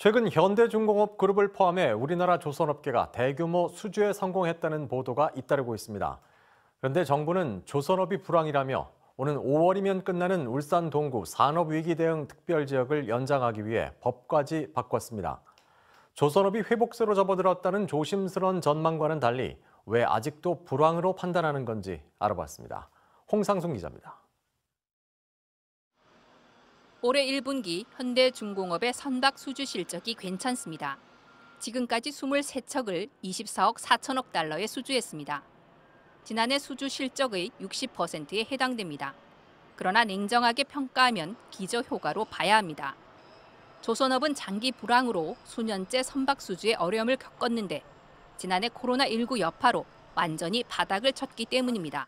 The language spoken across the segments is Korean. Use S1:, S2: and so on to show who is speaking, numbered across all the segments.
S1: 최근 현대중공업 그룹을 포함해 우리나라 조선업계가 대규모 수주에 성공했다는 보도가 잇따르고 있습니다. 그런데 정부는 조선업이 불황이라며 오는 5월이면 끝나는 울산 동구 산업위기 대응 특별지역을 연장하기 위해 법까지 바꿨습니다. 조선업이 회복세로 접어들었다는 조심스런 전망과는 달리 왜 아직도 불황으로 판단하는 건지 알아봤습니다. 홍상순 기자입니다.
S2: 올해 1분기 현대중공업의 선박 수주 실적이 괜찮습니다. 지금까지 23척을 24억 4천억 달러에 수주했습니다. 지난해 수주 실적의 60%에 해당됩니다. 그러나 냉정하게 평가하면 기저 효과로 봐야 합니다. 조선업은 장기 불황으로 수년째 선박 수주에 어려움을 겪었는데 지난해 코로나19 여파로 완전히 바닥을 쳤기 때문입니다.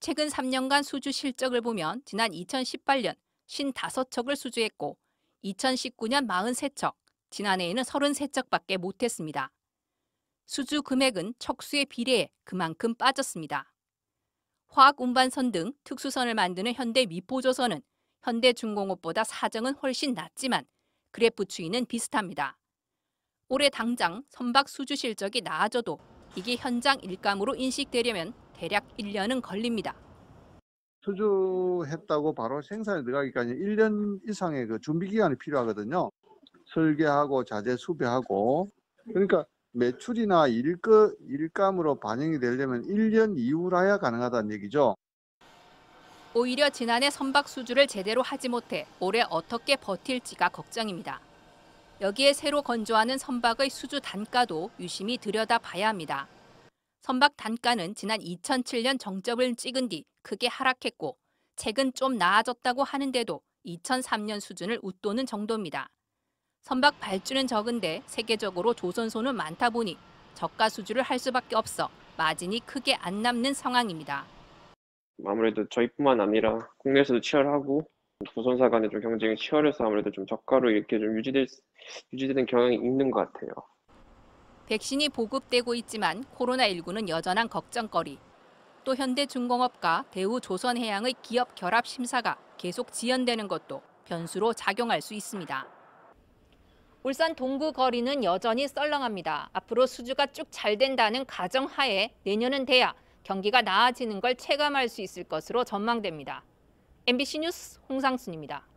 S2: 최근 3년간 수주 실적을 보면 지난 2018년 55척을 수주했고 2019년 43척, 지난해에는 33척밖에 못했습니다. 수주 금액은 척수에 비례해 그만큼 빠졌습니다. 화학 운반선 등 특수선을 만드는 현대 미포조선은 현대중공업보다 사정은 훨씬 낫지만 그래프 추이는 비슷합니다. 올해 당장 선박 수주 실적이 나아져도 이게 현장 일감으로 인식되려면 대략 1년은 걸립니다.
S3: 수주했다고 바로 생산에 들어가기까지 1년 이상의 그 준비 기간이 필요하거든요. 설계하고 자재 수배하고 그러니까 매출이나 일거, 일감으로 반영이 되려면 1년 이후라야 가능하다는 얘기죠.
S2: 오히려 지난해 선박 수주를 제대로 하지 못해 올해 어떻게 버틸지가 걱정입니다. 여기에 새로 건조하는 선박의 수주 단가도 유심히 들여다봐야 합니다. 선박 단가는 지난 2007년 정점을 찍은 뒤 크게 하락했고 최근 좀 나아졌다고 하는데도 2003년 수준을 웃도는 정도입니다. 선박 발주는 적은데 세계적으로 조선소는 많다 보니 저가 수주를 할 수밖에 없어 마진이 크게 안 남는 상황입니다.
S1: 아무래도 저희뿐만 아니라 국내에서도 치열하고 조선사 간의 좀 경쟁이 치열해서 아무래도 좀 저가로 이렇게 좀 유지될, 유지되는 경향이 있는 것 같아요.
S2: 백신이 보급되고 있지만 코로나19는 여전한 걱정거리. 또 현대중공업과 대우조선해양의 기업 결합 심사가 계속 지연되는 것도 변수로 작용할 수 있습니다. 울산 동구 거리는 여전히 썰렁합니다. 앞으로 수주가 쭉 잘 된다는 가정하에 내년은 돼야 경기가 나아지는 걸 체감할 수 있을 것으로 전망됩니다. MBC 뉴스 홍상순입니다.